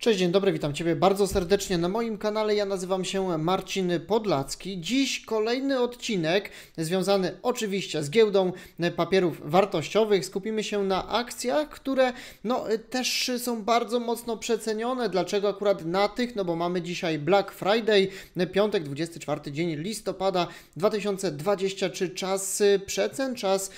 Cześć, dzień dobry, witam Ciebie bardzo serdecznie na moim kanale. Ja nazywam się Marcin Podlacki. Dziś kolejny odcinek związany oczywiście z giełdą papierów wartościowych. Skupimy się na akcjach, które no, też są bardzo mocno przecenione. Dlaczego akurat na tych? No bo mamy dzisiaj Black Friday, piątek, 24 dzień listopada 2023. Czas przecen, czas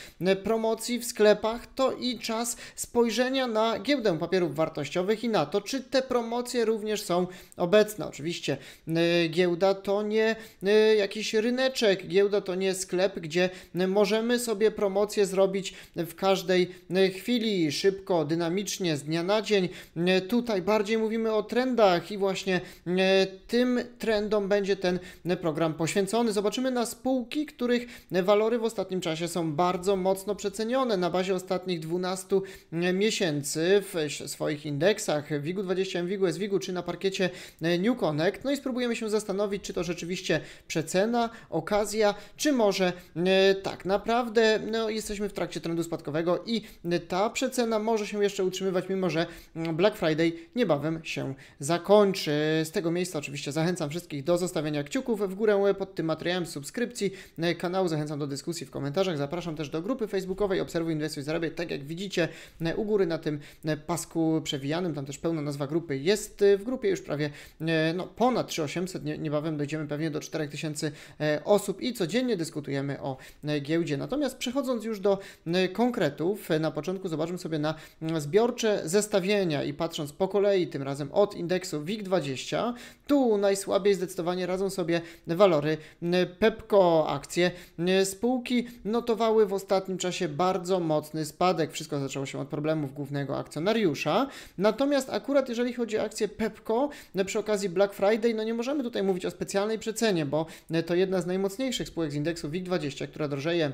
promocji w sklepach, to i czas spojrzenia na giełdę papierów wartościowych i na to, czy te promocje również są obecne. Oczywiście y, giełda to nie y, jakiś ryneczek, giełda to nie sklep, gdzie możemy sobie promocje zrobić w każdej y, chwili, szybko, dynamicznie, z dnia na dzień. Tutaj bardziej mówimy o trendach i właśnie tym trendom będzie ten program poświęcony. Zobaczymy na spółki, których walory w ostatnim czasie są bardzo mocno przecenione na bazie ostatnich 12 miesięcy w swoich indeksach. WIG-20 Wigu Eswigu czy na parkiecie e, New Connect. No i spróbujemy się zastanowić, czy to rzeczywiście przecena, okazja, czy może e, tak naprawdę no, jesteśmy w trakcie trendu spadkowego i e, ta przecena może się jeszcze utrzymywać, mimo że mm, Black Friday niebawem się zakończy. Z tego miejsca oczywiście zachęcam wszystkich do zostawienia kciuków w górę pod tym materiałem, subskrypcji kanału, zachęcam do dyskusji w komentarzach, zapraszam też do grupy facebookowej Obserwuj, Inwestuj, Zarabiaj. Tak jak widzicie u góry na tym pasku przewijanym, tam też pełna nazwa grupy jakby jest y, w grupie już prawie y, no, ponad 3800, niebawem dojdziemy pewnie do 4000 e, osób i codziennie dyskutujemy o e, giełdzie. Natomiast przechodząc już do e, konkretów, na początku zobaczmy sobie na mm, zbiorcze zestawienia i patrząc po kolei, tym razem od indeksu WIG20, tu najsłabiej zdecydowanie radzą sobie walory Pepco, akcje spółki notowały w ostatnim czasie bardzo mocny spadek. Wszystko zaczęło się od problemów głównego akcjonariusza. Natomiast akurat jeżeli chodzi chodzi o akcję Pepco no, przy okazji Black Friday, no nie możemy tutaj mówić o specjalnej przecenie, bo e, to jedna z najmocniejszych spółek z indeksu WIG20, która drożeje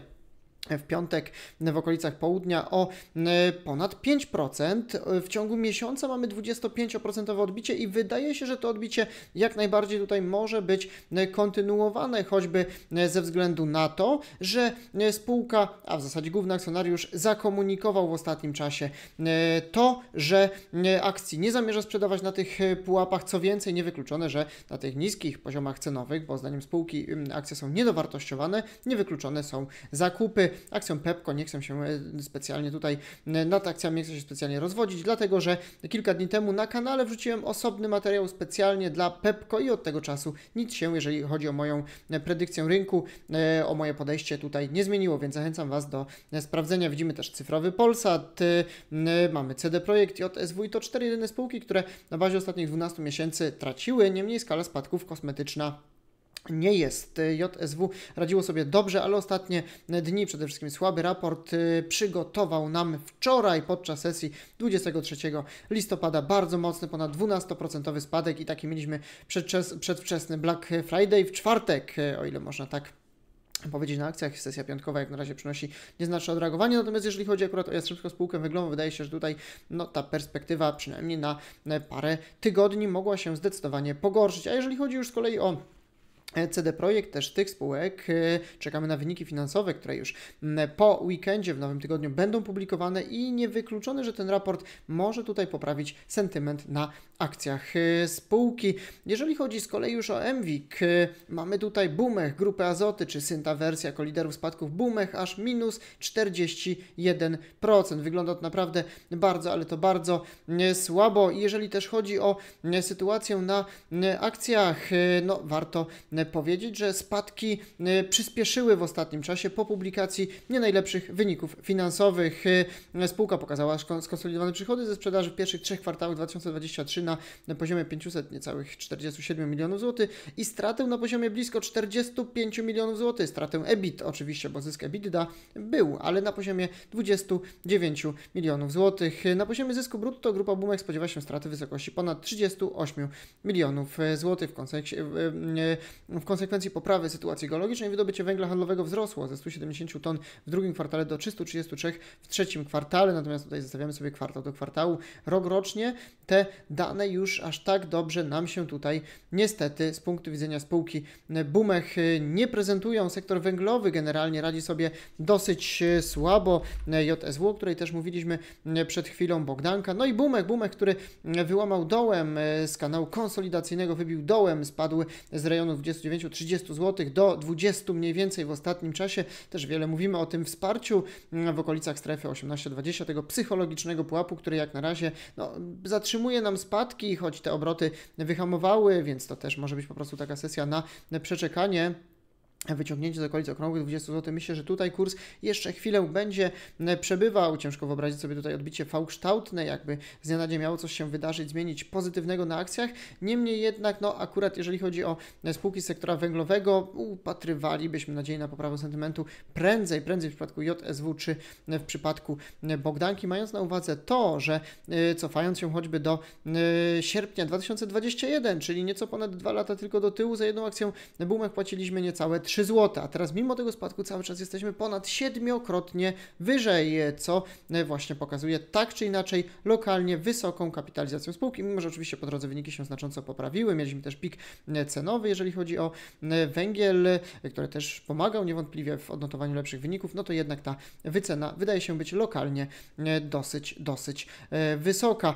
w piątek w okolicach południa o e, ponad 5%. E, w ciągu miesiąca mamy 25% odbicie i wydaje się, że to odbicie jak najbardziej tutaj może być e, kontynuowane, choćby ze względu na to, że spółka, a w zasadzie główny akcjonariusz zakomunikował w ostatnim czasie to, że akcji nie zamierza sprzedawać na tych pułapach, co więcej niewykluczone, że na tych niskich poziomach cenowych, bo zdaniem spółki akcje są niedowartościowane, niewykluczone są zakupy akcją Pepco nie chcę się e, specjalnie tutaj e, nad akcjami nie chcę się specjalnie rozwodzić, dlatego że kilka dni temu na kanale wrzuciłem osobny materiał specjalnie dla Pepco i od tego czasu nic się, jeżeli chodzi o moją e, predykcję rynku, o moje podejście tutaj nie zmieniło, więc zachęcam Was do sprawdzenia. Widzimy też cyfrowy Polsat, mamy CD Projekt i od SW to cztery jedyne spółki, które na bazie ostatnich 12 miesięcy traciły, niemniej skala spadków kosmetyczna nie jest. Y, JSW radziło sobie dobrze, ale ostatnie dni, przede wszystkim słaby raport, y, przygotował nam wczoraj podczas sesji 23 listopada bardzo mocny, ponad 12% spadek i taki mieliśmy przedwczesny Black Friday w czwartek, y, o ile można tak powiedzieć na akcjach. Sesja piątkowa jak na razie przynosi nieznaczne odreagowanie, natomiast jeżeli chodzi akurat o Jastrzębską Spółkę Węglową, wydaje się, że tutaj no, ta perspektywa przynajmniej na e, parę tygodni mogła się zdecydowanie pogorszyć. A jeżeli chodzi już z kolei o E CD Projekt też tych spółek. Y, czekamy na wyniki finansowe, które już po weekendzie w nowym tygodniu będą publikowane i niewykluczone, że ten raport może tutaj poprawić sentyment na akcjach y, spółki. Jeżeli chodzi z kolei już o Enwik, y, mamy tutaj Bumech, Grupę Azoty czy Syntawersja jako liderów spadków Bumech aż minus 41%. Wygląda to naprawdę bardzo, ale to bardzo y, słabo. jeżeli też chodzi o sytuację na akcjach, no warto powiedzieć, że spadki przyspieszyły w ostatnim czasie po publikacji nie najlepszych wyników finansowych. Spółka pokazała skonsolidowane przychody ze sprzedaży w pierwszych trzech kwartałach 2023 na, na poziomie 500 niecałych 47 milionów złotych i stratę na poziomie blisko 45 milionów złotych. Stratę EBIT oczywiście, bo zysk EBITDA był, ale na poziomie 29 milionów złotych. Na poziomie zysku brutto grupa Bumek spodziewa się straty w wysokości ponad 38 milionów złotych. W, w konsekwencji poprawy sytuacji geologicznej wydobycie węgla handlowego wzrosło ze 170 ton w drugim kwartale do 333 w trzecim kwartale, natomiast tutaj zostawiamy sobie kwartał do kwartału. Rok rocznie te dane dane już aż tak dobrze nam się tutaj niestety z punktu widzenia spółki e, Bumech e, nie prezentują. Sektor węglowy generalnie radzi sobie dosyć e, słabo. JSW, o której też mówiliśmy przed chwilą, Bogdanka. No i Bumech, Bumech, który wyłamał dołem z kanału konsolidacyjnego, wybił dołem, spadł z rejonu 29-30 zł do 20 mniej więcej w ostatnim czasie. Też wiele mówimy o tym wsparciu w okolicach strefy 18-20, tego psychologicznego pułapu, który jak na razie no, zatrzymuje nam spadek spadki, choć te obroty wyhamowały, więc to też może być po prostu taka sesja na przeczekanie wyciągnięcie z okolic okrągłych 20 zł. Myślę, że tutaj kurs jeszcze chwilę będzie e, przebywał. Ciężko wyobrazić sobie tutaj odbicie V-kształtne, jakby z dnia na dzień miało coś się wydarzyć, zmienić pozytywnego na akcjach. Niemniej jednak, no akurat jeżeli chodzi o e, spółki sektora węglowego, upatrywalibyśmy nadzieję na poprawę sentymentu prędzej, prędzej w przypadku JSW czy e, w przypadku Bogdanki, mając na uwadze to, że cofając się choćby do sierpnia 2021, czyli nieco ponad dwa lata tylko do tyłu, za jedną akcję Bumek płaciliśmy niecałe 3 zł. A teraz mimo tego spadku cały czas jesteśmy ponad siedmiokrotnie wyżej, co e, właśnie pokazuje tak czy inaczej lokalnie wysoką kapitalizację spółki, mimo że oczywiście po drodze wyniki się znacząco poprawiły. Mieliśmy też pik e, cenowy, jeżeli chodzi o e, węgiel, który też pomagał niewątpliwie w odnotowaniu lepszych wyników, no to jednak ta wycena wydaje się być lokalnie dosyć, dosyć wysoka.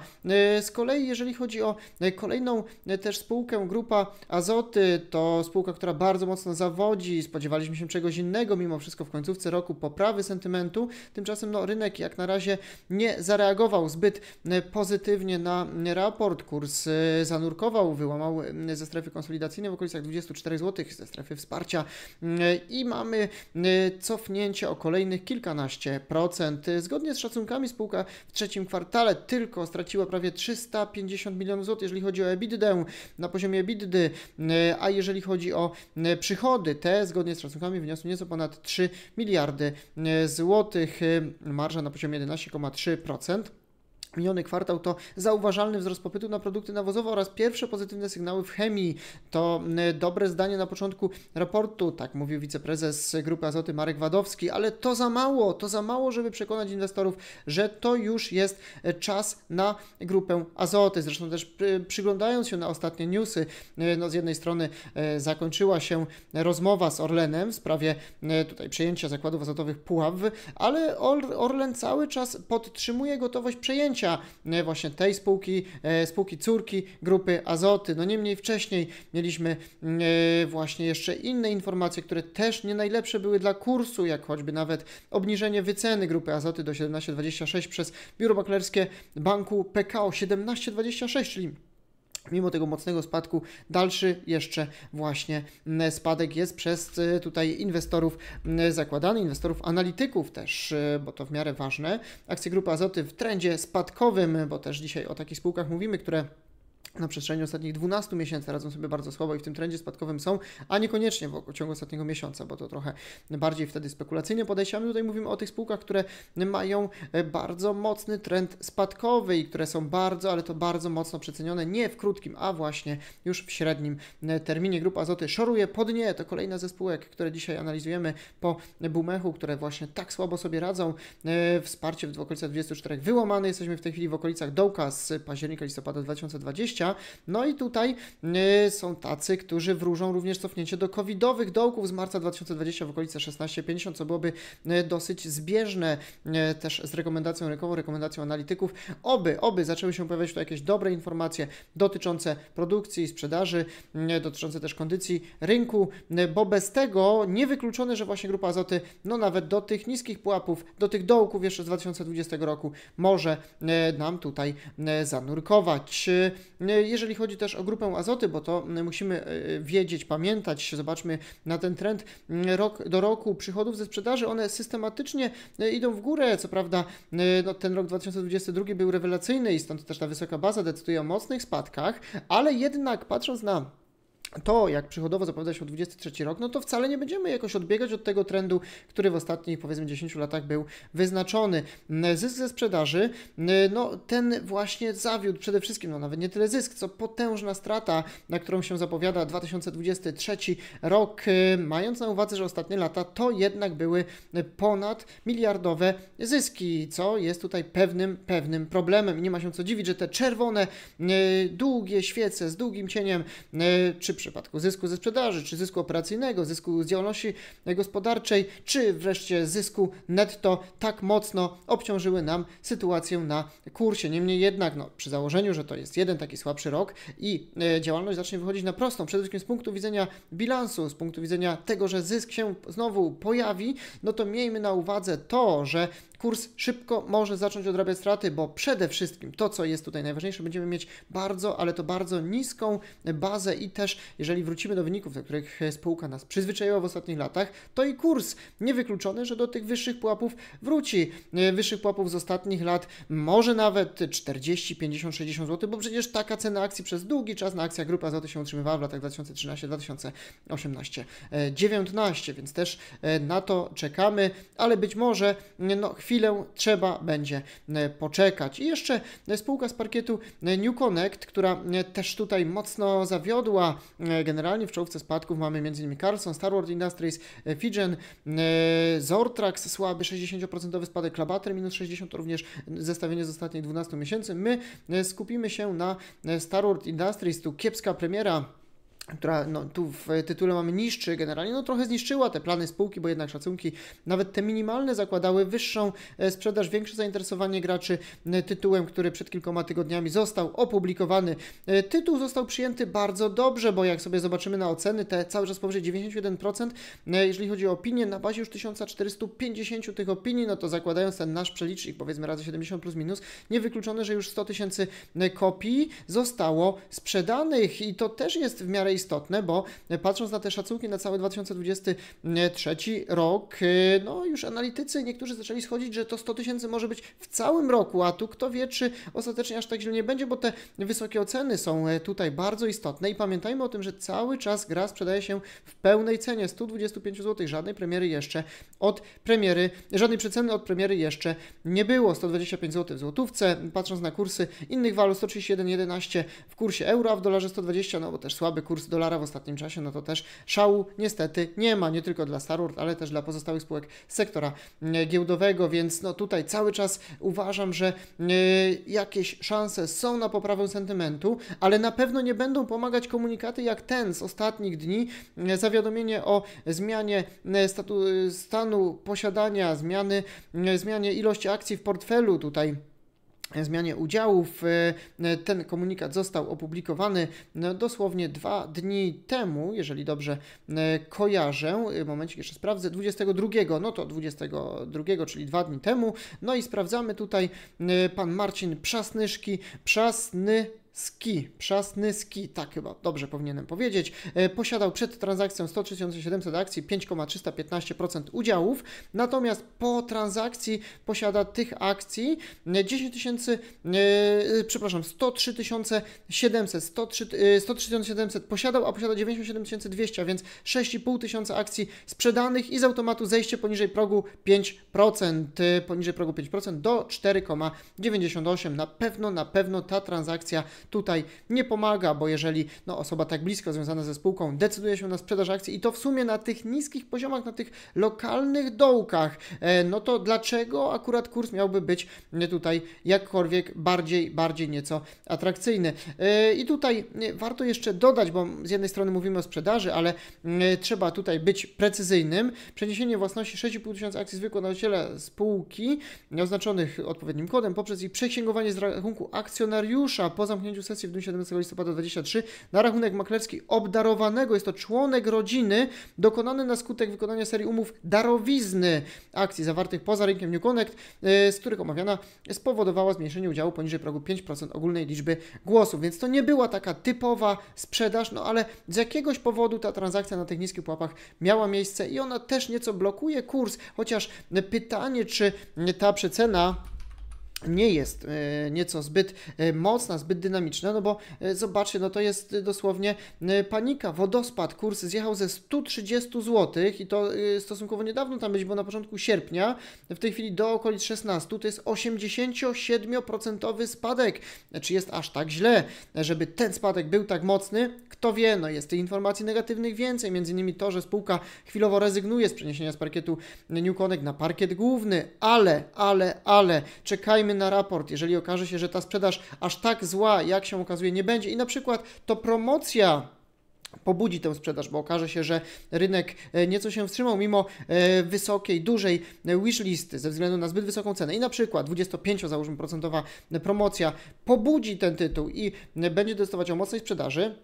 Z kolei, jeżeli chodzi o kolejną też spółkę, grupa Azoty, to spółka, która bardzo mocno zawodzi spodziewaliśmy się czegoś innego, mimo wszystko w końcówce roku poprawy sentymentu. Tymczasem no, rynek jak na razie nie zareagował zbyt e, pozytywnie na e, raport. Kurs e, zanurkował, wyłamał ze strefy konsolidacyjnej w okolicach 24 zł, ze strefy wsparcia i mamy cofnięcie o kolejnych kilkanaście procent. Zgodnie z szacunkami spółka w trzecim kwartale tylko straciła prawie 350 milionów złotych, jeżeli chodzi o EBITDA, na poziomie EBITDA, a jeżeli chodzi o przychody, te te zgodnie z szacunkami wyniosły nieco ponad 3 miliardy złotych, marża na poziomie 11,3%. Miniony kwartał to zauważalny wzrost popytu na produkty nawozowe oraz pierwsze pozytywne sygnały w chemii. To e, dobre zdanie na początku raportu, tak mówił wiceprezes Grupy Azoty Marek Wadowski, ale to za mało, to za mało, żeby przekonać inwestorów, że to już jest e, czas na Grupę Azoty. Zresztą też e, przyglądając się na ostatnie newsy, no z jednej strony zakończyła się rozmowa z Orlenem w sprawie tutaj przejęcia zakładów azotowych Puław, ale Orlen cały czas podtrzymuje gotowość przejęcia przejęcia e, właśnie tej spółki, e, spółki córki grupy Azoty. No niemniej wcześniej mieliśmy e, właśnie jeszcze inne informacje, które też nie najlepsze były dla kursu, jak choćby nawet obniżenie wyceny grupy Azoty do 17,26 przez biuro maklerskie banku PKO 17,26, czyli mimo tego mocnego spadku, dalszy jeszcze właśnie mm, spadek jest przez y, tutaj inwestorów mm, zakładany, inwestorów analityków też, y, bo to w miarę ważne. Akcje Grupy Azoty w trendzie spadkowym, bo też dzisiaj o takich spółkach mówimy, które na przestrzeni ostatnich 12 miesięcy radzą sobie bardzo słabo i w tym trendzie spadkowym są, a niekoniecznie w ciągu ostatniego miesiąca, bo to trochę bardziej wtedy spekulacyjne podejście. A my tutaj mówimy o tych spółkach, które mają e, bardzo mocny trend spadkowy i które są bardzo, ale to bardzo mocno przecenione nie w krótkim, a właśnie już w średnim e, terminie. Grupa Azoty szoruje pod nie. To kolejna ze spółek, które dzisiaj analizujemy po bumechu, które właśnie tak słabo sobie radzą. E, wsparcie w okolicach 24 wyłamane. Jesteśmy w tej chwili w okolicach dołka z października, listopada 2020 no i tutaj y, są tacy, którzy wróżą również cofnięcie do covidowych dołków z marca 2020 w okolice 16,50, co byłoby y, dosyć zbieżne y, też z rekomendacją rynkową, rekomendacją analityków. Oby, oby zaczęły się pojawiać tu jakieś dobre informacje dotyczące produkcji, i sprzedaży, dotyczące też kondycji rynku, bo bez tego niewykluczone, że właśnie grupa azoty, no nawet do tych niskich pułapów, do tych dołków jeszcze z 2020 roku może nam tutaj zanurkować. E, jeżeli chodzi też o grupę azoty, bo to e, musimy e, wiedzieć, pamiętać, zobaczmy na ten trend rok do roku przychodów ze sprzedaży, one systematycznie idą w górę. Co prawda no, ten rok 2022 był rewelacyjny i stąd też ta wysoka baza decyduje o mocnych spadkach, ale jednak patrząc na to, jak przychodowo zapowiada się 23 rok, no to wcale nie będziemy jakoś odbiegać od tego trendu, który w ostatnich powiedzmy 10 latach był wyznaczony. Zysk ze sprzedaży, no ten właśnie zawiódł przede wszystkim, no nawet nie tyle zysk, co potężna strata, na którą się zapowiada 2023 rok, mając na uwadze, że ostatnie lata to jednak były ponad miliardowe zyski, co jest tutaj pewnym, pewnym problemem. nie ma się co dziwić, że te czerwone, e, długie świece z długim cieniem, e, czy przypadku zysku ze sprzedaży, czy zysku operacyjnego, zysku z działalności gospodarczej, czy wreszcie zysku netto tak mocno obciążyły nam sytuację na kursie. Niemniej jednak, no, przy założeniu, że to jest jeden taki słabszy rok i e, działalność zacznie wychodzić na prostą, przede wszystkim z punktu widzenia bilansu, z punktu widzenia tego, że zysk się znowu pojawi, no to miejmy na uwadze to, że kurs szybko może zacząć odrabiać straty, bo przede wszystkim to, co jest tutaj najważniejsze, będziemy mieć bardzo, ale to bardzo niską bazę i też jeżeli wrócimy do wyników, do których spółka nas przyzwyczaiła w ostatnich latach, to i kurs niewykluczony, że do tych wyższych pułapów wróci. E, wyższych pułapów z ostatnich lat może nawet 40, 50, 60 zł, bo przecież taka cena akcji przez długi czas na akcja Grupa Azoty się utrzymywała w latach 2013, 2018, 19, więc też e, na to czekamy, ale być może e, no, chwilę trzeba będzie poczekać. I jeszcze spółka z parkietu New Connect, która też tutaj mocno zawiodła E, generalnie w czołówce spadków mamy m.in. Carlson, Star Wars Industries, e, Fijen, e, Zortrax słaby 60% spadek, Klabater minus 60 również zestawienie z ostatnich 12 miesięcy. My skupimy się na Star Wars Industries, tu kiepska premiera która no, tu w tytule mamy niszczy generalnie, no trochę zniszczyła te plany spółki, bo jednak szacunki, nawet te minimalne zakładały wyższą e, sprzedaż, większe zainteresowanie graczy e, tytułem, który przed kilkoma tygodniami został opublikowany. E, tytuł został przyjęty bardzo dobrze, bo jak sobie zobaczymy na oceny, te cały czas powyżej 91%, jeżeli chodzi o opinie, na bazie już 1450 tych opinii, no to zakładając ten nasz przelicznik, powiedzmy razy 70 plus minus, niewykluczone, że już 100 tysięcy kopii zostało sprzedanych i to też jest w miarę istotne, bo patrząc na te szacunki na cały 2023 rok, y, no już analitycy niektórzy zaczęli schodzić, że to 100 tysięcy może być w całym roku, a tu kto wie, czy ostatecznie aż tak źle nie będzie, bo te wysokie oceny są e, tutaj bardzo istotne i pamiętajmy o tym, że cały czas gra sprzedaje się w pełnej cenie 125 zł, żadnej premiery jeszcze od premiery, żadnej przeceny od premiery jeszcze nie było. 125 zł w złotówce, patrząc na kursy innych walut 131,11 w kursie euro, a w dolarze 120, no bo też słaby kurs kurs dolara w ostatnim czasie, no to też szału niestety nie ma, nie tylko dla Starord, ale też dla pozostałych spółek sektora e, giełdowego, więc no tutaj cały czas uważam, że e, jakieś szanse są na poprawę sentymentu, ale na pewno nie będą pomagać komunikaty jak ten z ostatnich dni, e, zawiadomienie o zmianie statu, stanu posiadania, zmiany, zmianie ilości akcji w portfelu tutaj zmianie udziałów. E, e, ten komunikat został opublikowany e, dosłownie dwa dni temu, jeżeli dobrze kojarzę. Momencik jeszcze sprawdzę. 22, no to 22, czyli dwa dni temu. No i sprawdzamy tutaj pan Marcin Przasnyszki. Przasny Ski, przasny Ski, tak chyba dobrze powinienem powiedzieć, e, posiadał przed transakcją 13700 akcji, 5,315% udziałów, natomiast po transakcji posiada tych akcji 10 e, tysięcy, e, przepraszam, 103 700, 103, 700 posiadał, a posiada 97 200, więc 6,5 tysiąca akcji sprzedanych i z automatu zejście poniżej progu 5%, poniżej progu 5% do 4,98. Na pewno, na pewno ta transakcja tutaj nie pomaga, bo jeżeli no, osoba tak blisko związana ze spółką decyduje się na sprzedaż akcji i to w sumie na tych niskich poziomach, na tych lokalnych dołkach, e, no to dlaczego akurat kurs miałby być e, tutaj jakkolwiek bardziej, bardziej nieco atrakcyjny? E, I tutaj warto jeszcze dodać, bo z jednej strony mówimy o sprzedaży, ale trzeba tutaj być precyzyjnym. Przeniesienie własności 6,5 tysiąca akcji zwykłego nauczyciela spółki oznaczonych odpowiednim kodem poprzez ich przeksięgowanie z rachunku akcjonariusza po zamknięciu zamknięciu sesji w dniu 17 listopada 23 na rachunek maklerski obdarowanego jest to członek rodziny dokonany na skutek wykonania serii umów darowizny akcji zawartych poza rynkiem New Connect, y, z których omawiana spowodowała zmniejszenie udziału poniżej progu 5% ogólnej liczby głosów. Więc to nie była taka typowa sprzedaż, no ale z jakiegoś powodu ta transakcja na tych niskich pułapach miała miejsce i ona też nieco blokuje kurs, chociaż pytanie, czy ta przecena nie jest e, nieco zbyt e, mocna, zbyt dynamiczna, no bo e, zobaczcie, no to jest dosłownie panika, wodospad, kurs zjechał ze 130 zł i to stosunkowo niedawno tam być, bo na początku sierpnia, w tej chwili do okolic 16, to jest 87% spadek. Czy znaczy, jest aż tak źle, żeby ten spadek był tak mocny? Kto wie, no jest tych informacji negatywnych więcej, między innymi to, że spółka chwilowo rezygnuje z przeniesienia z parkietu New Connect na parkiet główny, ale, ale, ale, czekajmy na raport, jeżeli okaże się, że ta sprzedaż aż tak zła, jak się okazuje, nie będzie i na przykład to promocja pobudzi tę sprzedaż, bo okaże się, że rynek e, nieco się wstrzymał mimo e, wysokiej, dużej e, wishlisty ze względu na zbyt wysoką cenę i na przykład 25 załóżmy procentowa promocja pobudzi ten tytuł i będzie testować o mocnej sprzedaży,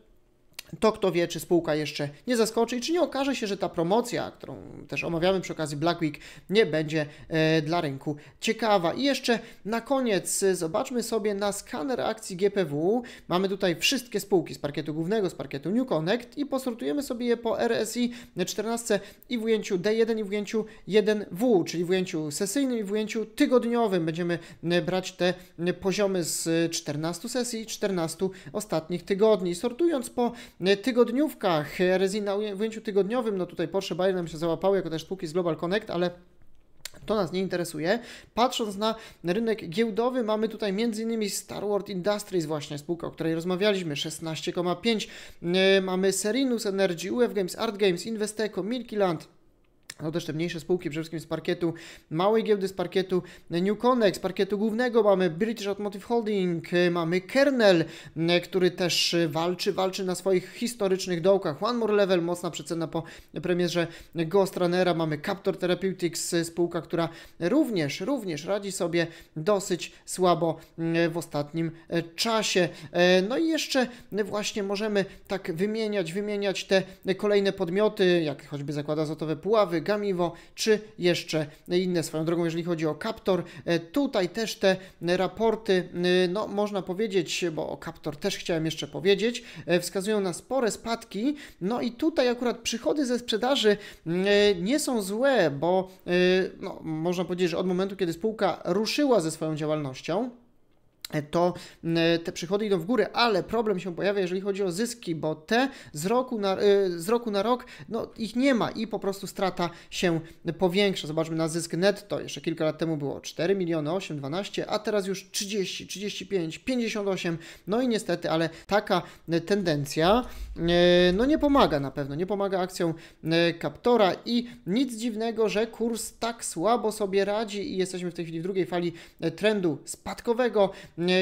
to kto wie, czy spółka jeszcze nie zaskoczy i czy nie okaże się, że ta promocja, którą też omawiamy przy okazji Black Week, nie będzie e, dla rynku ciekawa. I jeszcze na koniec e, zobaczmy sobie na skaner akcji GPW. Mamy tutaj wszystkie spółki z parkietu głównego, z parkietu New Connect i posortujemy sobie je po RSI 14 i w ujęciu D1 i w ujęciu 1W, czyli w ujęciu sesyjnym i w ujęciu tygodniowym. Będziemy e, brać te e, poziomy z 14 sesji, 14 ostatnich tygodni. Sortując po E, tygodniówkach, e, rezin na ujęciu tygodniowym, no tutaj Porsche Bayern nam się załapały, jako też spółki z Global Connect, ale to nas nie interesuje. Patrząc na rynek giełdowy, mamy tutaj m.in. Star Wars Industries, właśnie spółka, o której rozmawialiśmy, 16,5. E, mamy Serinus Energy, UF Games, Art Games, Investeco, Milky Land, no też te mniejsze spółki, przede wszystkim z parkietu małej giełdy, z parkietu New Connect, z parkietu głównego mamy British Automotive Holding, y, mamy Kernel, y, który też y, walczy, walczy na swoich historycznych dołkach. One More Level, mocna przecena po premierze Ghost Runnera, mamy Captor Therapeutics, spółka, która również, również radzi sobie dosyć słabo w ostatnim czasie. No i jeszcze właśnie możemy tak wymieniać, wymieniać te kolejne podmioty, jak choćby zakłada zotowe Puławy, Gamiwo, czy jeszcze inne. Swoją drogą, jeżeli chodzi o Captor, e, tutaj też te raporty, e, no można powiedzieć, bo o Captor też chciałem jeszcze powiedzieć, e, wskazują na spore spadki. No i tutaj akurat przychody ze sprzedaży nie są złe, bo no, można powiedzieć, że od momentu, kiedy spółka ruszyła ze swoją działalnością, to mm, te przychody idą w górę, ale problem się pojawia, jeżeli chodzi o zyski, bo te z roku na, y, z roku, na rok no, ich nie ma i po prostu strata się powiększa. Zobaczmy na zysk netto. Jeszcze kilka lat temu było 4 miliony 8, 12, a teraz już 30, 35, 58. No i niestety, ale taka tendencja y, no, nie pomaga na pewno, nie pomaga akcjom Kaptora y, i nic dziwnego, że kurs tak słabo sobie radzi i jesteśmy w tej chwili w drugiej fali trendu spadkowego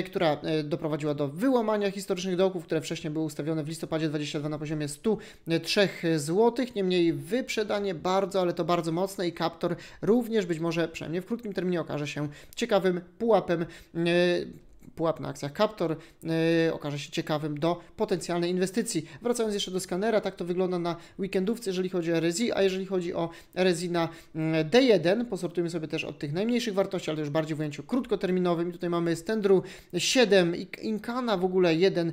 która e, doprowadziła do wyłamania historycznych dołków, które wcześniej były ustawione w listopadzie 22 na poziomie 103 e, zł. Niemniej wyprzedanie bardzo, ale to bardzo mocne i Captor również być może, przynajmniej w krótkim terminie, okaże się ciekawym pułapem e, pułap na akcjach Captor yy, okaże się ciekawym do potencjalnej inwestycji. Wracając jeszcze do skanera, tak to wygląda na weekendówce, jeżeli chodzi o RSI, a jeżeli chodzi o RSI na mm, D1, posortujmy sobie też od tych najmniejszych wartości, ale już bardziej w ujęciu krótkoterminowym. I tutaj mamy Stendru 7 i Incana w ogóle 1.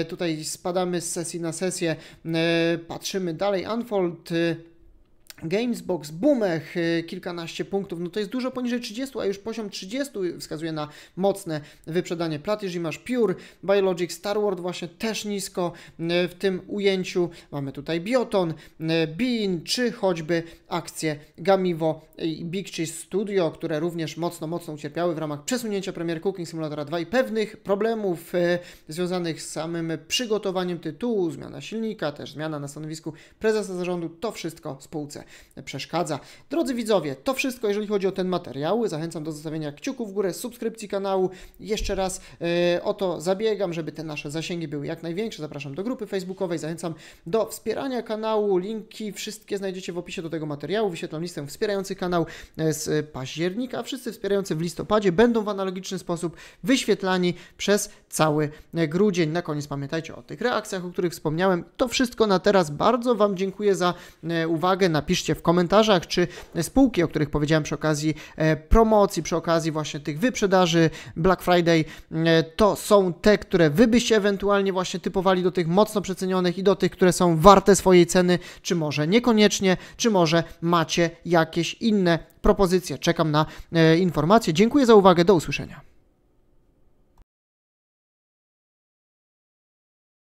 Y, tutaj spadamy z sesji na sesję, y, patrzymy dalej, Unfold y, Gamesbox, Bumech y, kilkanaście punktów, no to jest dużo poniżej 30, a już poziom 30 wskazuje na mocne wyprzedanie plat. Jeżeli masz Pure, Biologic, Star Wars właśnie też nisko y, w tym ujęciu. Mamy tutaj Bioton, y, Bean, czy choćby akcje Gamivo i Big Cheese Studio, które również mocno, mocno ucierpiały w ramach przesunięcia premier Cooking Simulatora 2 i pewnych problemów związanych z samym przygotowaniem tytułu, zmiana silnika, też zmiana na stanowisku prezesa zarządu, to wszystko spółce przeszkadza. Drodzy widzowie, to wszystko jeżeli chodzi o ten materiał. Zachęcam do zostawienia kciuku w górę, subskrypcji kanału. Jeszcze raz e, o to zabiegam, żeby te nasze zasięgi były jak największe. Zapraszam do grupy facebookowej, zachęcam do wspierania kanału. Linki wszystkie znajdziecie w opisie do tego materiału. Wyświetlam listę wspierający kanał e, z października. Wszyscy wspierający w listopadzie będą w analogiczny sposób wyświetlani przez cały grudzień. Na koniec pamiętajcie o tych reakcjach, o których wspomniałem. To wszystko na teraz. Bardzo Wam dziękuję za e, uwagę. Napisz piszcie w komentarzach, czy spółki, o których powiedziałem przy okazji e, promocji, przy okazji właśnie tych wyprzedaży Black Friday, e, to są te, które wy byście ewentualnie właśnie typowali do tych mocno przecenionych i do tych, które są warte swojej ceny, czy może niekoniecznie, czy może macie jakieś inne propozycje. Czekam na e, informacje. Dziękuję za uwagę, do usłyszenia.